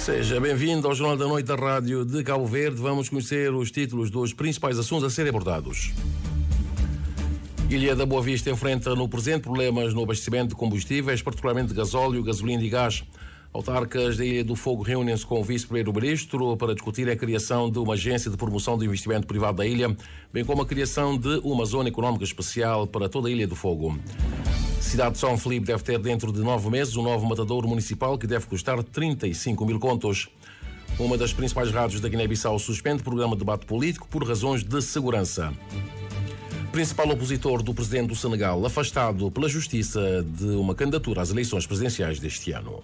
Seja bem-vindo ao Jornal da Noite da Rádio de Cabo Verde. Vamos conhecer os títulos dos principais assuntos a serem abordados. Ilha da Boa Vista enfrenta no presente problemas no abastecimento de combustíveis, particularmente gasóleo, gasolina e gás. Autarcas da Ilha do Fogo reúnem-se com o vice-primeiro-ministro para discutir a criação de uma agência de promoção do investimento privado da ilha, bem como a criação de uma zona económica especial para toda a Ilha do Fogo cidade de São Felipe deve ter dentro de nove meses um novo matador municipal que deve custar 35 mil contos. Uma das principais rádios da Guiné-Bissau suspende o programa de debate político por razões de segurança. Principal opositor do presidente do Senegal, afastado pela justiça de uma candidatura às eleições presidenciais deste ano.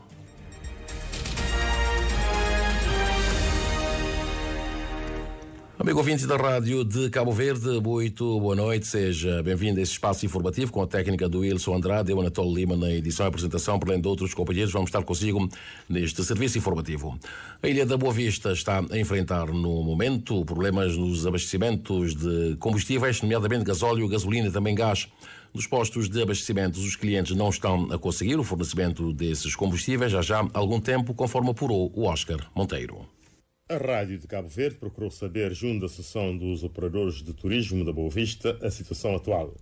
Amigo ouvinte da Rádio de Cabo Verde, muito boa noite, seja bem-vindo a este espaço informativo com a técnica do Wilson Andrade e o Anatol Lima na edição e apresentação, por além de outros companheiros, vamos estar consigo neste serviço informativo. A Ilha da Boa Vista está a enfrentar, no momento, problemas nos abastecimentos de combustíveis, nomeadamente gasóleo, gasolina e também gás. Nos postos de abastecimentos, os clientes não estão a conseguir o fornecimento desses combustíveis já já há algum tempo, conforme apurou o Oscar Monteiro. A Rádio de Cabo Verde procurou saber, junto da Associação dos Operadores de Turismo da Boa Vista, a situação atual.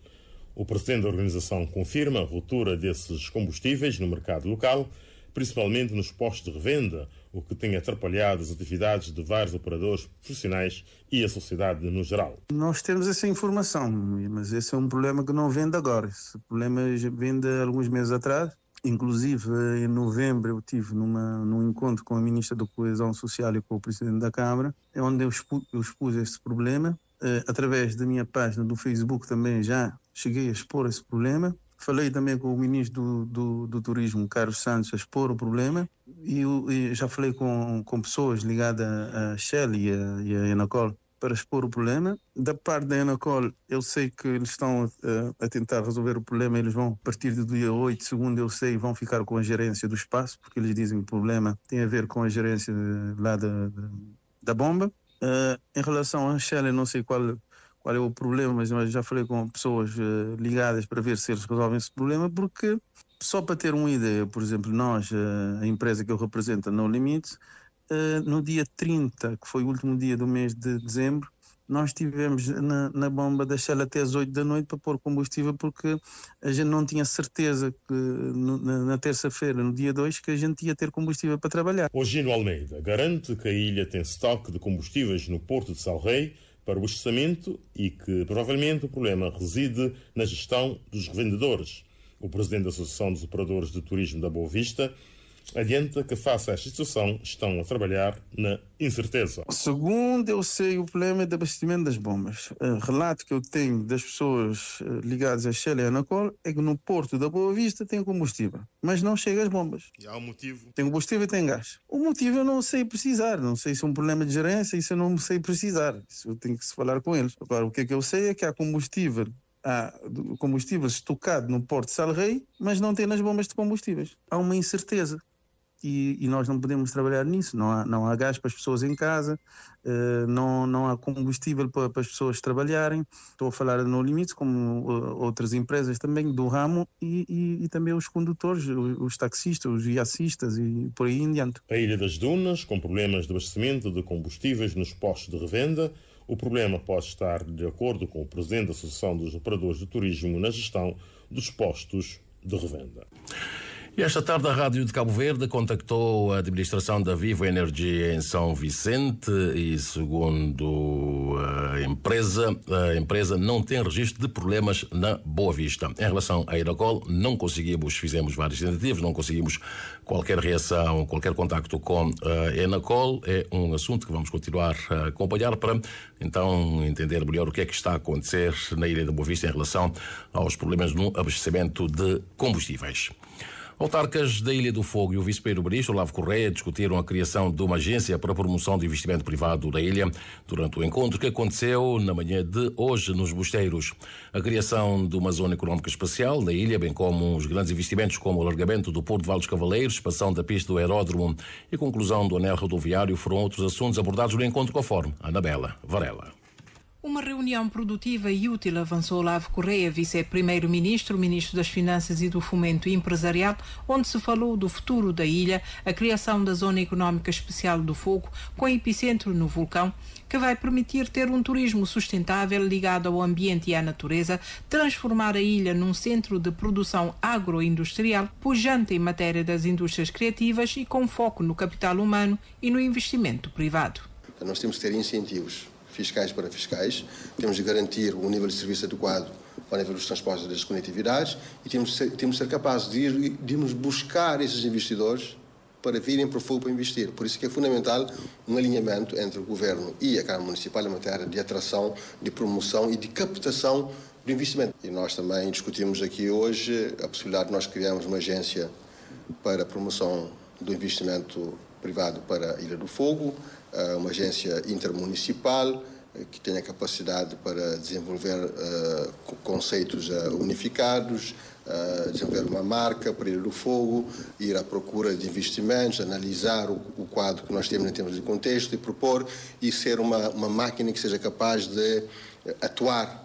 O presidente da organização confirma a ruptura desses combustíveis no mercado local, principalmente nos postos de revenda, o que tem atrapalhado as atividades de vários operadores profissionais e a sociedade no geral. Nós temos essa informação, mas esse é um problema que não vem de agora. Esse problema vem de alguns meses atrás Inclusive, em novembro, eu tive numa, num encontro com a Ministra da Coesão Social e com o Presidente da Câmara, é onde eu expus, eu expus este problema. Eh, através da minha página do Facebook também já cheguei a expor esse problema. Falei também com o Ministro do, do, do Turismo, Carlos Santos, a expor o problema. E, e já falei com, com pessoas ligadas a Shell e à e a Enacol para expor o problema. Da parte da Anacol, eu sei que eles estão a, eh, a tentar resolver o problema, eles vão, a partir do dia 8, segundo eu sei, vão ficar com a gerência do espaço, porque eles dizem que o problema tem a ver com a gerência lá da, da bomba. Uh, em relação à Shell, não sei qual, qual é o problema, mas já falei com pessoas uh, ligadas para ver se eles resolvem esse problema, porque só para ter uma ideia, por exemplo, nós, uh, a empresa que eu represento, No Limits, eh, no dia 30, que foi o último dia do mês de dezembro, nós tivemos na, na bomba da Shell até às 8 da noite para pôr combustível porque a gente não tinha certeza que no, na, na terça-feira, no dia 2, que a gente ia ter combustível para trabalhar. O Gino Almeida garante que a ilha tem estoque de combustíveis no porto de Sal Rei para o processamento e que provavelmente o problema reside na gestão dos revendedores. O presidente da Associação dos Operadores de Turismo da Boa Vista adianta que, face à situação, estão a trabalhar na incerteza. Segundo eu sei, o problema é de abastecimento das bombas. O relato que eu tenho das pessoas eh, ligadas à Shell e à Anacol é que no porto da Boa Vista tem combustível, mas não chega às bombas. E há um motivo? Tem combustível e tem gás. O motivo eu não sei precisar, não sei se é um problema de gerência, isso eu não sei precisar. Isso eu tenho que se falar com eles. Agora, o que, é que eu sei é que há combustível há combustível estocado no porto de Salrei, mas não tem nas bombas de combustíveis. Há uma incerteza e, e, nós não podemos trabalhar nisso. Não há, não há gás para as pessoas em casa, uh, não, não há combustível para, para, as pessoas trabalharem. Estou a falar no limite, como eh, outras empresas também do ramo e, e, e também os condutores, os, os taxistas, os viacistas e por aí em diante. A Ilha das Dunas, com problemas de abastecimento de combustíveis nos postos de revenda, o problema pode estar de acordo com o presidente da Associação dos Operadores de Turismo na gestão dos postos de revenda. E esta tarde a Rádio de Cabo Verde contactou a administração da Vivo Energia em São Vicente e, segundo a empresa, a empresa não tem registro de problemas na Boa Vista. Em relação à Iracol, não conseguimos, fizemos várias tentativas, não conseguimos qualquer reação, qualquer contacto com a Enacol. É um assunto que vamos continuar a acompanhar para então entender melhor o que é que está a acontecer na Ilha da Boa Vista em relação aos problemas no abastecimento de combustíveis. Autarcas da Ilha do Fogo e o vice-primeiro-ministro Olavo Correia discutiram a criação de uma agência para a promoção de investimento privado da ilha durante o encontro que aconteceu na manhã de hoje nos Bosteiros. A criação de uma zona económica especial da ilha, bem como os grandes investimentos como o alargamento do Porto de Val Cavaleiros, expansão da pista do aeródromo e conclusão do anel rodoviário foram outros assuntos abordados no encontro conforme Anabela Varela. Uma reunião produtiva e útil avançou Olavo Correia, vice-primeiro-ministro, ministro das Finanças e do Fomento Empresarial, onde se falou do futuro da ilha, a criação da Zona Económica Especial do Fogo, com epicentro no vulcão, que vai permitir ter um turismo sustentável ligado ao ambiente e à natureza, transformar a ilha num centro de produção agroindustrial, pujante em matéria das indústrias criativas e com foco no capital humano e no investimento privado. Nós temos que ter incentivos fiscais para fiscais, temos de garantir um nível de serviço adequado ao nível dos transportes e das conectividades e temos de ser, temos de ser capazes de, ir, de irmos buscar esses investidores para virem para o fogo para investir. Por isso que é fundamental um alinhamento entre o governo e a Câmara Municipal em matéria de atração, de promoção e de captação do investimento. E nós também discutimos aqui hoje a possibilidade de nós criarmos uma agência para a promoção do investimento privado para a Ilha do Fogo, uma agência intermunicipal eh, que tenha capacidade para desenvolver uh, conceitos uh, unificados, uh, desenvolver uma marca, para ir do fogo, ir à procura de investimentos, analisar o, o, quadro que nós temos em termos de contexto e propor e ser uma, uma máquina que seja capaz de atuar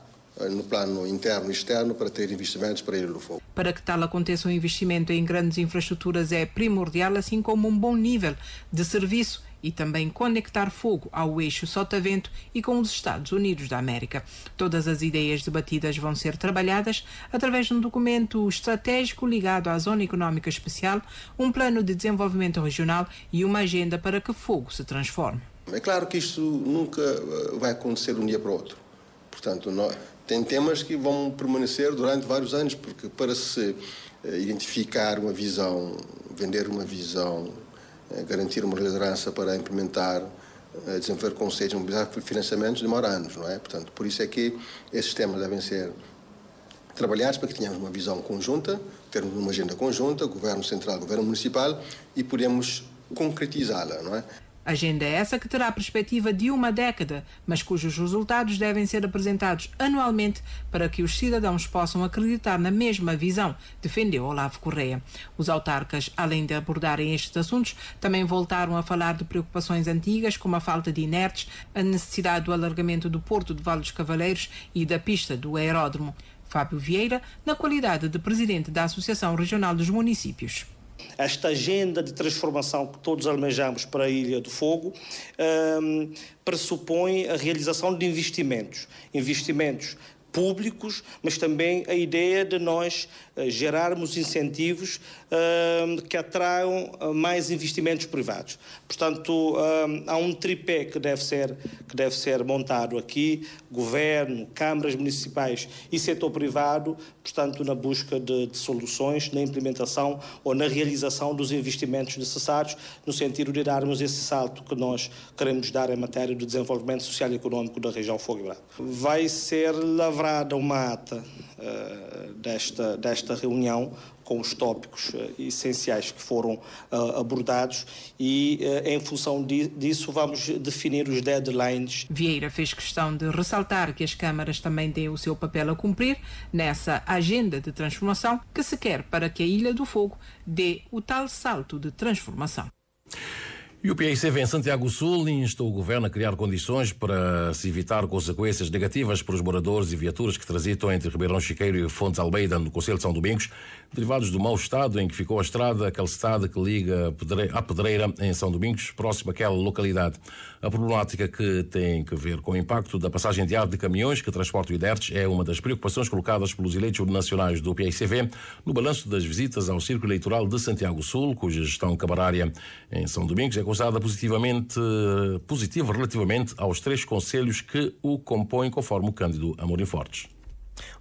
no plano interno e externo para ter investimentos para ir do fogo. Para que tal aconteça, o um investimento em grandes infraestruturas é primordial, assim como um bom nível de serviço e também conectar fogo ao eixo Sotavento e com os Estados Unidos da América. Todas as ideias debatidas vão ser trabalhadas através de um documento estratégico ligado à Zona Económica Especial, um plano de desenvolvimento regional e uma agenda para que fogo se transforme. É claro que isto nunca eh, vai acontecer de um dia para o outro. Portanto, nós, tem temas que vão permanecer durante vários anos, porque para se eh, identificar uma visão, vender uma visão garantir uma liderança para implementar, eh, desenvolver conceitos, mobilizar financiamentos demora anos, não é? Portanto, por isso é que esses temas devem ser trabalhados para que tenhamos uma visão conjunta, termos uma agenda conjunta, governo central, governo municipal, e podemos concretizá-la, não é? Agenda é essa que terá perspectiva de uma década, mas cujos resultados devem ser apresentados anualmente para que os cidadãos possam acreditar na mesma visão, defendeu Olavo Correia. Os autarcas, além de abordarem estes assuntos, também voltaram a falar de preocupações antigas, como a falta de inertes, a necessidade do alargamento do porto de Valos dos Cavaleiros e da pista do aeródromo. Fábio Vieira, na qualidade de presidente da Associação Regional dos Municípios. Esta agenda de transformação que todos almejamos para a Ilha do Fogo um, pressupõe a realização de investimentos. Investimentos públicos, mas também a ideia de nós eh, gerarmos incentivos ehm, que atraiam eh, mais investimentos privados. Portanto, ehm, há um tripé que deve ser que deve ser montado aqui: governo, câmaras municipais e setor privado, portanto, na busca de, de soluções na implementação ou na realização dos investimentos necessários, no sentido de darmos esse salto que nós queremos dar em matéria do desenvolvimento social e econômico da região Fogo e Vai ser lavado haverá uma ata desta, desta reunião com os tópicos eh, essenciais que foram eh, abordados e, eh, em função disso, vamos definir os deadlines. Vieira fez questão de ressaltar que as câmaras também têm o seu papel a cumprir nessa agenda de transformação que se quer para que a Ilha do Fogo dê o tal salto de transformação. E o PICV em Santiago Sul instou o Governo a criar condições para se evitar consequências negativas para os moradores e viaturas que transitam entre Ribeirão Chiqueiro e Fontes Almeida, no Conselho de São Domingos, derivados do mau estado em que ficou a estrada aquela estrada que liga a Pedreira, em São Domingos, próximo àquela localidade. A problemática que tem que ver com o impacto da passagem de ar de caminhões que transportam inertes é uma das preocupações colocadas pelos eleitos nacionais do PICV no balanço das visitas ao Círculo Eleitoral de Santiago Sul, cuja gestão camarária em São Domingos é acusada positivamente, positiva relativamente aos três conselhos que o compõem, conforme o Cândido Amorim Fortes.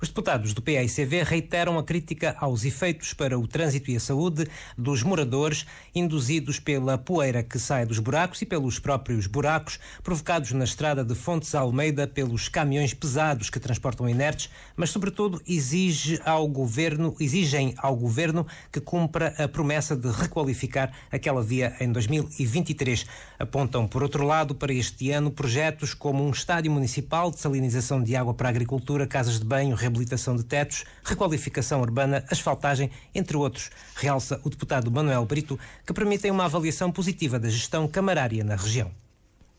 Os deputados do PAICV reiteram a crítica aos efeitos para o trânsito e a saúde dos moradores induzidos pela poeira que sai dos buracos e pelos próprios buracos provocados na estrada de Fontes Almeida pelos caminhões pesados que transportam inertes, mas sobretudo exige ao governo, exigem ao governo que cumpra a promessa de requalificar aquela via em 2023. Apontam por outro lado para este ano projetos como um estádio municipal de salinização de água para a agricultura, casas de banho, reabilitação de tetos, requalificação urbana, asfaltagem, entre outros, realça o deputado Manuel Brito, que permitem uma avaliação positiva da gestão camarária na região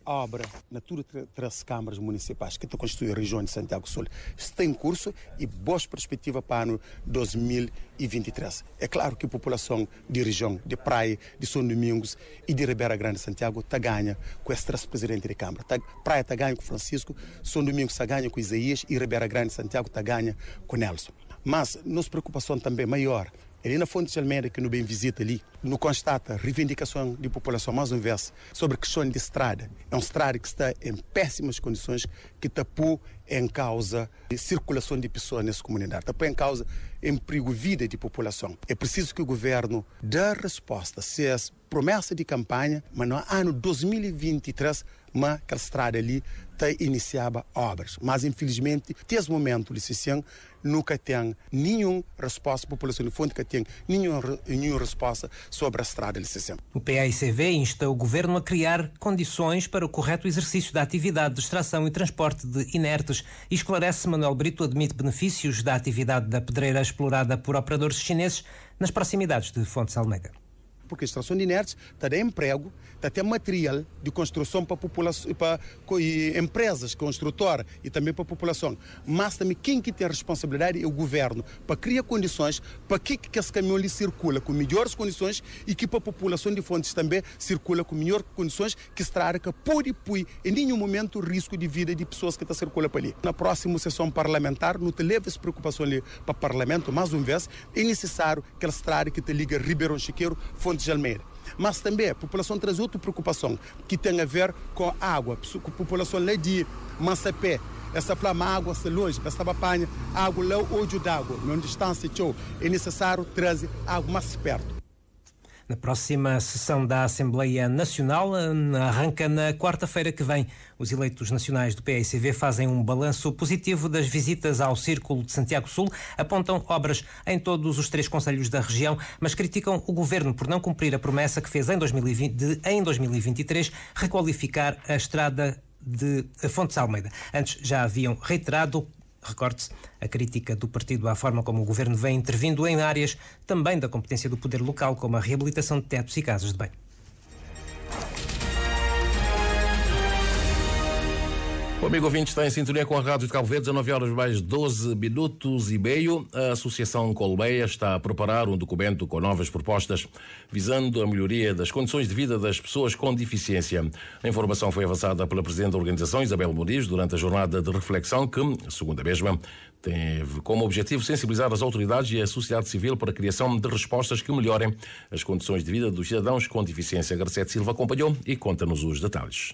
a obra Natura 13 Câmaras Municipais, que estão construindo a região de Santiago Sul, está em curso e boas perspectivas para o ano 2023. É claro que a população de região, de Praia, de São Domingos e de Ribeira Grande Santiago está ganha com esse presidente de Câmara. Tá, praia está ganha com Francisco, São Domingos está ganha com Isaías e Ribeira Grande Santiago está ganha com Nelson. Mas nossa preocupação também maior Helena Fontes Almeida, que no Bem Visita ali, no constata reivindicação de população, mais um verso, sobre questões de estrada. É uma estrada que está em péssimas condições, que tapou em causa de circulação de pessoas nessa comunidade, tapou em causa emprego vida de população. É preciso que o governo dê resposta, se as é promessa de campanha, mas no ano 2023 mas aquela estrada ali até iniciava obras. Mas, infelizmente, até o momento, licenciado, nunca tem nenhuma resposta, a população de Fonte que tem nenhuma, nenhuma resposta sobre a estrada, licenciado. O PAICV insta o governo a criar condições para o correto exercício da atividade de extração e transporte de inertes e esclarece Manuel Brito admite benefícios da atividade da pedreira explorada por operadores chineses nas proximidades de Fontes Almeida porque extração de inertes está de emprego, está até material de construção para, população, para empresas, construtora e também para a população. Mas também quem que tem a responsabilidade é o governo para criar condições para que, que esse caminhão ali circula com melhores condições e que para a população de fontes também circula com melhores condições, que estrarca pode pôr em nenhum momento o risco de vida de pessoas que estão circulando para ali. Na próxima sessão parlamentar, não te leva essa preocupação ali para o parlamento, mais uma vez, é necessário que eles trarem que te liga Ribeirão Chiqueiro, fonte de Jalmeira. Mas também a população traz outra preocupação, que tem a ver com a água. A população lá de Massapé, é essa flama água se longe, essa apanha água lá ódio d'água, não distância de é necessário trazer água mais perto. Na próxima sessão da Assembleia Nacional, hum, arranca na quarta-feira que vem. Os eleitos nacionais do PSV fazem um balanço positivo das visitas ao Círculo de Santiago Sul, apontam obras em todos os três conselhos da região, mas criticam o governo por não cumprir a promessa que fez em 2020, de, em 2023, requalificar a estrada de Fontes Almeida. Antes já haviam reiterado Recorde-se a crítica do partido à forma como o governo vem intervindo em áreas também da competência do poder local, como a reabilitação de tetos e casas de banho. O amigo ouvinte está em sintonia com a Rádio de Cabo Verde, 19 horas mais 12 minutos e meio. A Associação Colmeia está a preparar um documento com novas propostas visando a melhoria das condições de vida das pessoas com deficiência. A informação foi avançada pela Presidente da Organização, Isabel Muniz, durante a jornada de reflexão que, segundo a mesma, teve como objetivo sensibilizar as autoridades e a sociedade civil para a criação de respostas que melhorem as condições de vida dos cidadãos com deficiência. Garcete Silva acompanhou e conta-nos os detalhes.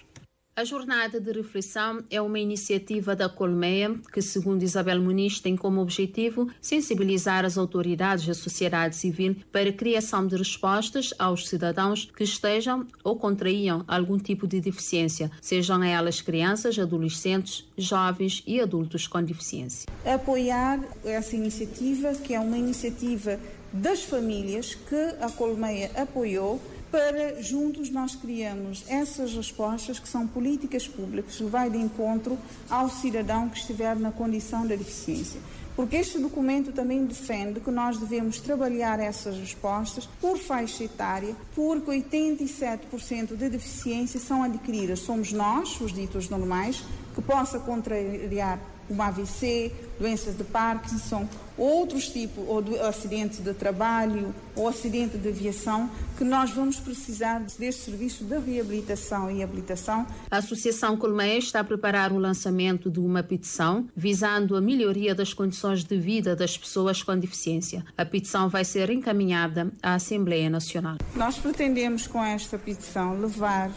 A Jornada de Reflexão é uma iniciativa da Colmeia que, segundo Isabel Muniz, tem como objetivo sensibilizar as autoridades da sociedade civil para a criação de respostas aos cidadãos que estejam ou contraíam algum tipo de deficiência, sejam elas crianças, adolescentes, jovens e adultos com deficiência. Apoiar essa iniciativa, que é uma iniciativa das famílias que a Colmeia apoiou para juntos nós criamos essas respostas que são políticas públicas que vai de encontro ao cidadão que estiver na condição da deficiência. Porque este documento também defende que nós devemos trabalhar essas respostas por faixa etária, porque 87% de deficiência são adquiridas, somos nós, os ditos normais, que possa contrariar uma AVC, doenças de Parkinson, outros tipos, ou do, acidente de trabalho, ou acidente de aviação, que nós vamos precisar deste serviço de reabilitação e habilitação. A Associação Colmeia está a preparar o lançamento de uma petição visando a melhoria das condições de vida das pessoas com deficiência. A petição vai ser encaminhada à Assembleia Nacional. Nós pretendemos, com esta petição, levar uh,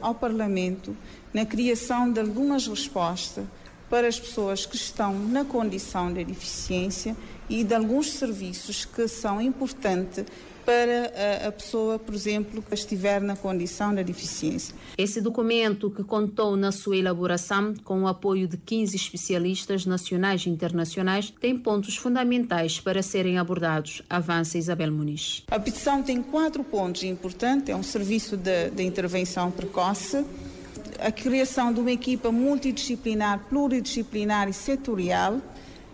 ao Parlamento na criação de algumas respostas para as pessoas que estão na condição de deficiência e de alguns serviços que são importantes para a, pessoa, por exemplo, que estiver na condição da deficiência. Esse documento, que contou na sua elaboração com o apoio de 15 especialistas nacionais e internacionais, tem pontos fundamentais para serem abordados. Avança Isabel Muniz. A petição tem quatro pontos importantes: é um serviço de, de intervenção precoce a criação de uma equipa multidisciplinar, pluridisciplinar e setorial,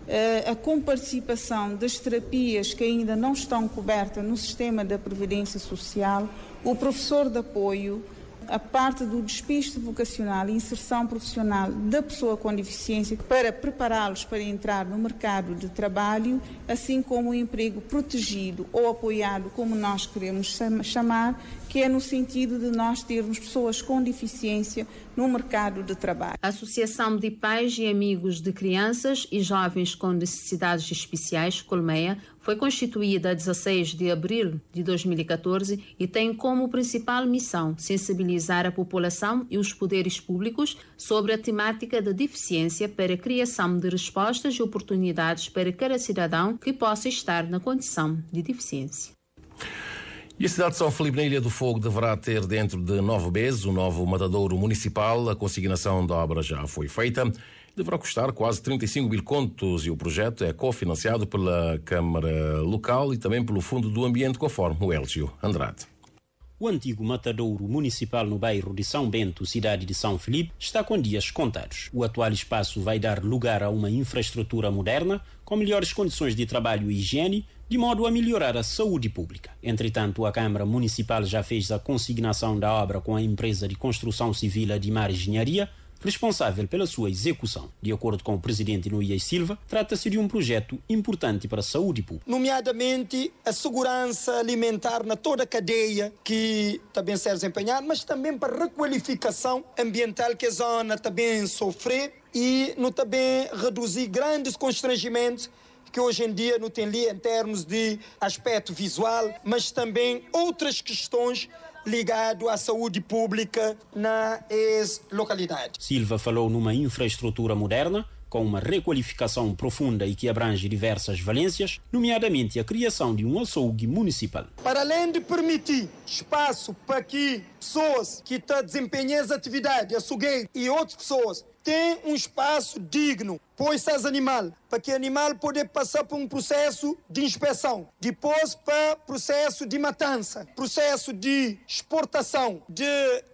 eh, a comparticipação das terapias que ainda não estão cobertas no sistema da Previdência Social, o professor de apoio, a parte do despiste vocacional e inserção profissional da pessoa com deficiência para prepará-los para entrar no mercado de trabalho, assim como o emprego protegido ou apoiado, como nós queremos chamar, que é no sentido de nós termos pessoas com deficiência no mercado de trabalho. A Associação de Pais e Amigos de Crianças e Jovens com Necessidades Especiais, Colmeia, foi constituída a 16 de abril de 2014 e tem como principal missão sensibilizar a população e os poderes públicos sobre a temática da deficiência para a criação de respostas e oportunidades para cada cidadão que possa estar na condição de deficiência. E a cidade de São Felipe, na Ilha do Fogo, deverá ter dentro de nove meses o um novo matadouro municipal. A consignação da obra já foi feita. Deverá custar quase 35 mil contos e o projeto é cofinanciado pela Câmara Local e também pelo Fundo do Ambiente, conforme o Elgio Andrade. O antigo matadouro municipal no bairro de São Bento, cidade de São Felipe, está com dias contados. O atual espaço vai dar lugar a uma infraestrutura moderna, com melhores condições de trabalho e higiene, de modo a melhorar a saúde pública. Entretanto, a Câmara Municipal já fez a consignação da obra com a empresa de construção civil de Mar Engenharia, responsável pela sua execução. De acordo com o presidente Nuias Silva, trata-se de um projeto importante para a saúde pública. Nomeadamente, a segurança alimentar na toda a cadeia que também serve desempenhar, mas também para a requalificação ambiental que a zona também sofre e no também reduzir grandes constrangimentos que hoje em dia não tem ali em termos de aspecto visual, mas também outras questões ligado à saúde pública na ex-localidade. Silva falou numa infraestrutura moderna com uma requalificação profunda e que abrange diversas valências, nomeadamente a criação de um açougue municipal. Para além de permitir espaço para que pessoas que estão desempenhando desempenhar essa atividade, açougueiros e outras pessoas tem um espaço digno, pois esses animal, para que animal poder passar por um processo de inspeção, depois para processo de matança, processo de exportação de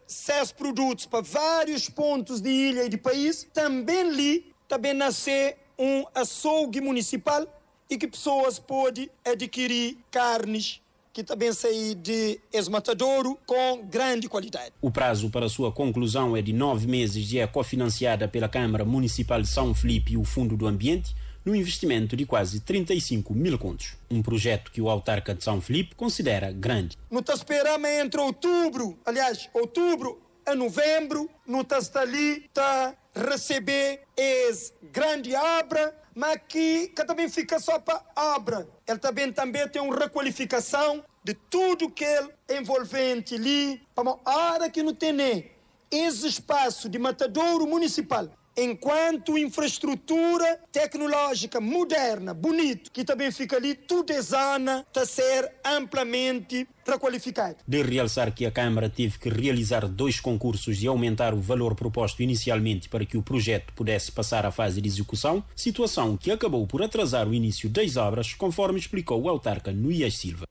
seus produtos para vários pontos de ilha e de país, também ali também nascer um açougue municipal e que pessoas podem adquirir carnes que também saí de Esmatadouro com grande qualidade. O prazo para sua conclusão é de nove meses e é cofinanciada pela Câmara Municipal de São Felipe e o Fundo do Ambiente no investimento de quase 35 mil contos. Um projeto que o autarca de São Felipe considera grande. No Tasperama, entre outubro, aliás, outubro a novembro, no Tastali, está receber esse grande abra mas que, que também fica só para obra. Ele também, também tem uma requalificação de tudo que ele é envolvente ali, para uma hora que não tem nem esse espaço de matadouro municipal enquanto infraestrutura tecnológica moderna, bonito, que também fica ali, tudo exana, está a ser amplamente requalificado. De realçar que a Câmara teve que realizar dois concursos e aumentar o valor proposto inicialmente para que o projeto pudesse passar à fase de execução, situação que acabou por atrasar o início das obras, conforme explicou o autarca Nuias Silva.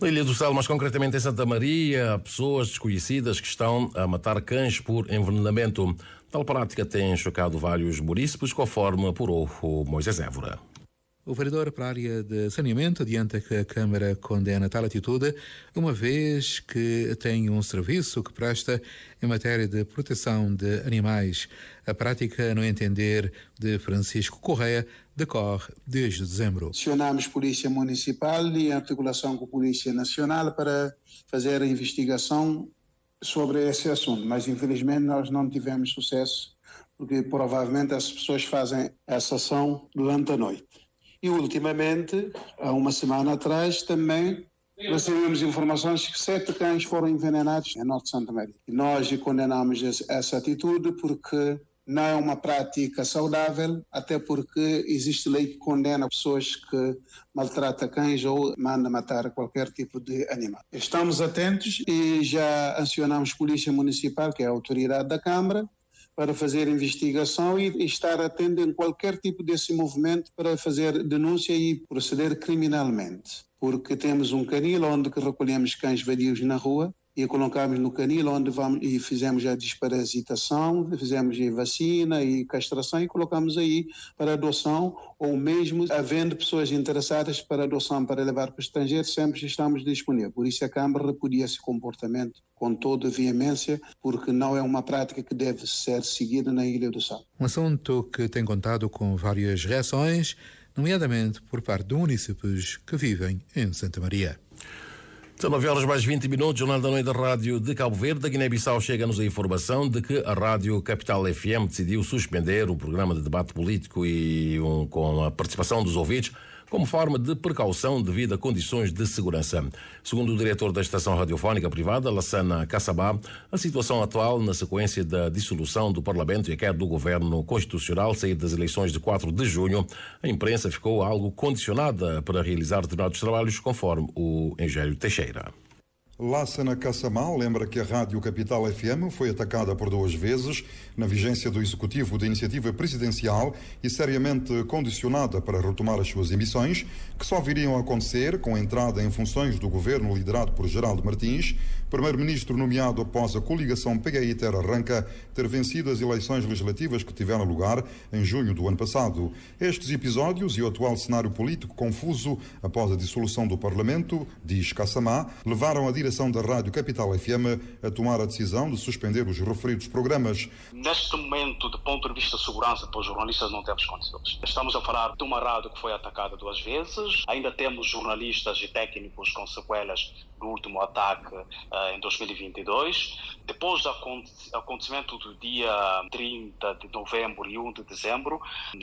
Na Ilha do Sal, mas concretamente em Santa Maria, há pessoas desconhecidas que estão a matar cães por envenenamento. Tal prática tem chocado vários munícipes, conforme apurou o Moisés Évora. O vereador para a área de saneamento adianta que a Câmara condena tal atitude, uma vez que tem um serviço que presta em matéria de proteção de animais. A prática, no entender de Francisco Correia, decorre desde dezembro. Acionamos Polícia Municipal e articulação com a Polícia Nacional para fazer a investigação sobre esse assunto, mas infelizmente nós não tivemos sucesso, porque provavelmente as pessoas fazem essa ação durante a noite. E ultimamente, há uma semana atrás, também recebemos informações que sete cães foram envenenados em Norte de Santa Maria. E nós condenamos essa atitude porque não é uma prática saudável, até porque existe lei que condena pessoas que maltratam cães ou mandam matar qualquer tipo de animal. Estamos atentos e já acionamos a Polícia Municipal, que é a autoridade da Câmara, para fazer investigação e estar atento em qualquer tipo desse movimento para fazer denúncia e proceder criminalmente. Porque temos um canil onde recolhemos cães vadios na rua e colocámos no canil onde vamos e fizemos a desparasitação, fizemos a vacina e castração e colocamos aí para adoção ou mesmo havendo pessoas interessadas para adoção para levar para o estrangeiro, sempre estamos disponíveis. Por isso a Câmara repudia esse comportamento com toda a veemência, porque não é uma prática que deve ser seguida na Ilha do Sal. Um assunto que tem contado com várias reações, nomeadamente por parte de municípios que vivem em Santa Maria. São 9 horas mais 20 minutos, Jornal da Noite da Rádio de Cabo Verde. Da Guiné-Bissau chega-nos a informação de que a Rádio Capital FM decidiu suspender o programa de debate político e um, com a participação dos ouvidos como forma de precaução devido a condições de segurança. Segundo o diretor da estação radiofónica privada, Lassana Kassabá, a situação atual, na sequência da dissolução do Parlamento e a queda do governo constitucional saído das eleições de 4 de junho, a imprensa ficou algo condicionada para realizar determinados trabalhos, conforme o engenheiro Teixeira. Lassana Cassamá lembra que a Rádio Capital FM foi atacada por duas vezes na vigência do Executivo da Iniciativa Presidencial e seriamente condicionada para retomar as suas emissões, que só viriam a acontecer com a entrada em funções do governo liderado por Geraldo Martins, primeiro-ministro nomeado após a coligação PGI Terra arranca ter vencido as eleições legislativas que tiveram lugar em junho do ano passado. Estes episódios e o atual cenário político confuso após a dissolução do Parlamento, diz Cassamá, levaram a direção direção da Rádio Capital FM a tomar a decisão de suspender os referidos programas. Neste momento, do ponto de vista de segurança para os jornalistas, não temos condições. Estamos a falar de uma rádio que foi atacada duas vezes, ainda temos jornalistas e técnicos com sequelas do último ataque uh, em 2022. Depois do acontecimento do dia 30 de novembro e 1 de dezembro,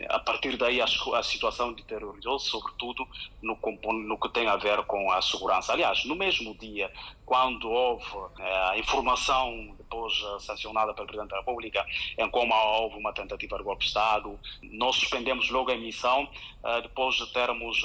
a partir daí a, a situação deteriorou, sobretudo no, no, que tem a ver com a segurança. Aliás, no mesmo dia quando houve eh, a informação depois sancionada pelo Presidente da República, em como houve uma tentativa de golpe de Estado. Nós suspendemos logo a emissão, eh, depois de termos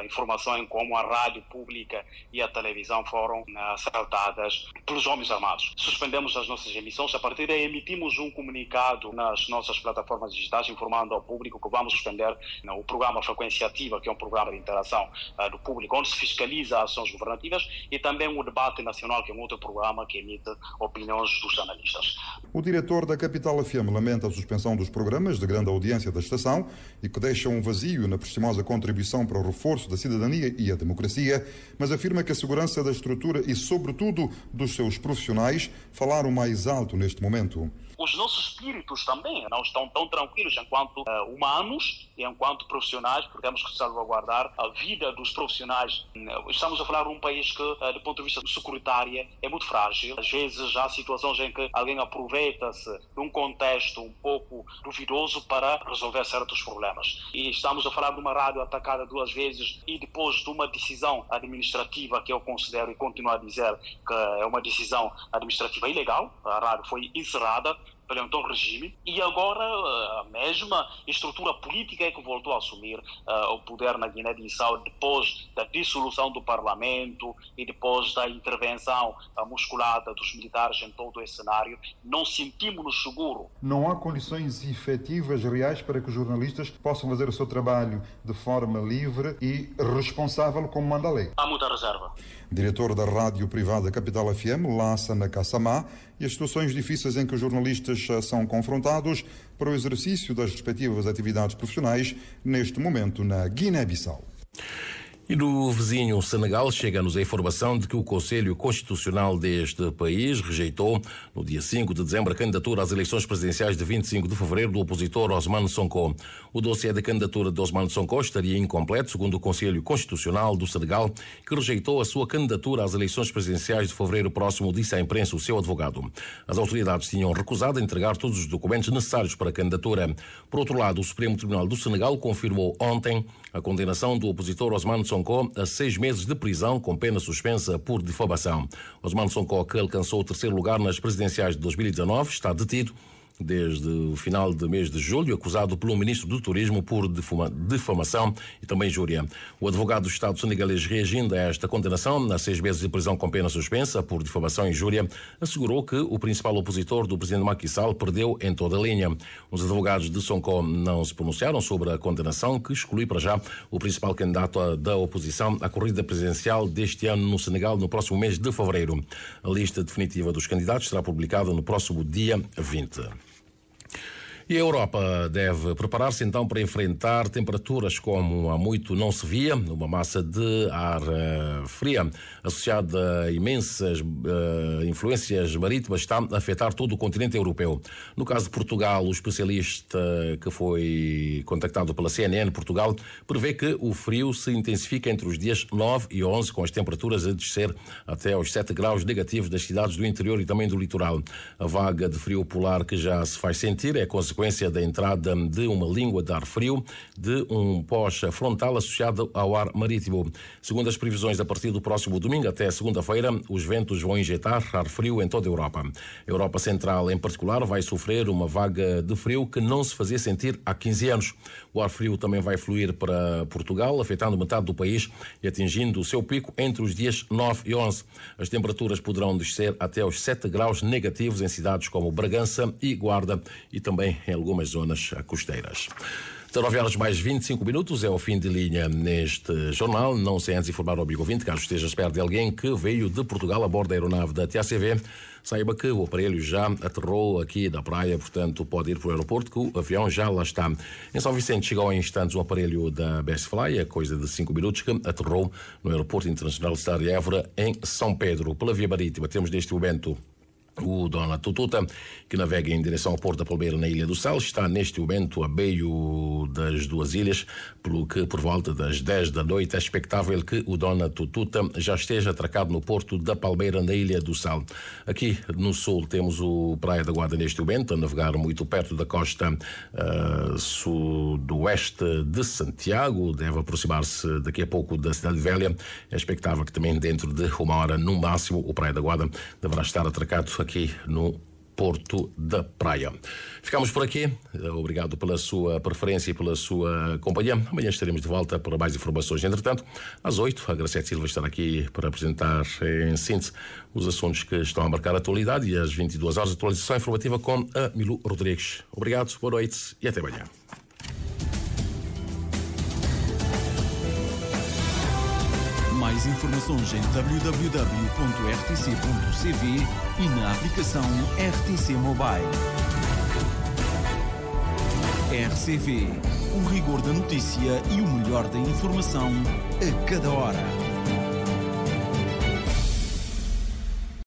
eh, informação em como a rádio pública e a televisão foram eh, assaltadas pelos homens armados. Suspendemos as nossas emissões, a partir daí emitimos um comunicado nas nossas plataformas digitais informando ao público que vamos suspender o programa Frequência Ativa, que é um programa de interação do público, onde se fiscaliza ações governativas, e também o Debate Nacional, que é um outro programa que emite opiniões dos analistas. O diretor da Capital FM lamenta a suspensão dos programas de grande audiência da estação e que deixam um vazio na prestimosa contribuição para o reforço da cidadania e a democracia, mas afirma que a segurança da estrutura e, sobretudo, dos seus profissionais falaram mais alto neste momento os nossos espíritos também não estão tão tranquilos enquanto uh, humanos e enquanto profissionais, porque temos que salvaguardar a vida dos profissionais. Eh, estamos a falar de um país que, uh, do ponto de vista securitário, é muito frágil. Às vezes há situações em que alguém aproveita-se de um contexto um pouco duvidoso para resolver certos problemas. E estamos a falar de uma rádio atacada duas vezes e depois de uma decisão administrativa que eu considero e continuo a dizer que é uma decisão administrativa ilegal, a rádio foi encerrada, pelo então regime, e agora eh, a mesma estrutura política é que voltou a assumir uh, o poder na Guiné-Bissau depois da dissolução do parlamento e depois da intervenção uh, musculada dos militares em todo esse cenário. Não sentimos-nos seguros. Não há condições efetivas, reais, para que os jornalistas possam fazer o seu trabalho de forma livre e responsável como manda a lei. Há muita reserva. Diretor da rádio privada Capital FM, Sana Kassamá, e as situações difíceis em que os jornalistas eh, são confrontados para o exercício das respectivas atividades profissionais, neste momento na Guiné-Bissau. E do vizinho Senegal chega-nos a informação de que o Conselho Constitucional deste país rejeitou, no dia 5 de dezembro, a candidatura às eleições presidenciais de 25 de fevereiro do opositor Osman Sonko. O dossiê da candidatura de Osman Sonko estaria incompleto, segundo o Conselho Constitucional do Senegal, que rejeitou a sua candidatura às eleições presidenciais de fevereiro próximo, disse à imprensa o seu advogado. As autoridades tinham recusado entregar todos os documentos necessários para a candidatura. Por outro lado, o Supremo Tribunal do Senegal confirmou ontem a condenação do opositor Osman Sonko Sonko a seis meses de prisão com pena suspensa por deformação. Osman Sonko, que alcançou o terceiro lugar nas presidenciais de 2019, está detido desde o final do mês de julho, acusado pelo ministro do Turismo por defamação e também júria. O advogado do Estado senegalês, reagindo a esta condenação a seis meses de prisão com pena suspensa por difamação e júria, assegurou que o principal opositor do presidente Macky Sall perdeu em toda a linha. Os advogados de Sonko não se pronunciaram sobre a condenação, que exclui para já o principal candidato da oposição à corrida presidencial deste ano no Senegal no próximo mês de fevereiro. A lista definitiva dos candidatos será publicada no próximo dia 20. E a Europa deve preparar-se então para enfrentar temperaturas como há muito não se via, uma massa de ar uh, fria associada a imensas uh, influências marítimas está a afetar todo o continente europeu. No caso de Portugal, o especialista que foi contactado pela CNN Portugal prevê que o frio se intensifica entre os dias 9 e 11, com as temperaturas a descer até aos 7 graus negativos das cidades do interior e também do litoral. A vaga de frio polar que já se faz sentir é consequência consequência da entrada de uma língua de ar frio de um pós frontal associado ao ar marítimo. Segundo as previsões, a partir do próximo domingo até segunda-feira, os ventos vão injetar ar frio em toda a Europa. A Europa Central, em particular, vai sofrer uma vaga de frio que não se fazia sentir há 15 anos. O ar frio também vai fluir para Portugal, afetando metade do país e atingindo o seu pico entre os dias 9 e 11. As temperaturas poderão descer até aos 7 graus negativos em cidades como Bragança e Guarda e também em em algumas zonas costeiras. 19 horas mais 25 minutos é o fim de linha neste jornal. Não sem antes informar o amigo ouvinte, caso esteja perto de alguém que veio de Portugal a bordo da aeronave da TACV, saiba que o aparelho já aterrou aqui da praia, portanto pode ir para o aeroporto que o avião já lá está. Em São Vicente chegou em instantes o aparelho da Best Fly, a coisa de 5 minutos, que aterrou no Aeroporto Internacional de Estado de Évora, em São Pedro. Pela via marítima, temos neste momento o Dona Tututa, que navega em direção ao Porto da Palmeira, na Ilha do Sal, está neste momento a meio das duas ilhas, pelo que por volta das 10 da noite é expectável que o Dona Tututa já esteja atracado no Porto da Palmeira, na Ilha do Sal. Aqui no sul temos o Praia da Guarda neste momento, a navegar muito perto da costa uh, sudoeste de Santiago, deve aproximar-se daqui a pouco da Cidade Velha. É expectável que também dentro de uma hora, no máximo, o Praia da Guarda deverá estar atracado aqui aqui no Porto da Praia. Ficamos por aqui. Obrigado pela sua preferência e pela sua companhia. Amanhã estaremos de volta para mais informações. Entretanto, às 8, a Gracete Silva estará aqui para apresentar em síntese os assuntos que estão a marcar a atualidade e às 22 horas, atualização informativa com a Milu Rodrigues. Obrigado, boa noite e até amanhã. Mais informações em www.rtc.cv e na aplicação RTC Mobile. RCV, o rigor da notícia e o melhor da informação a cada hora.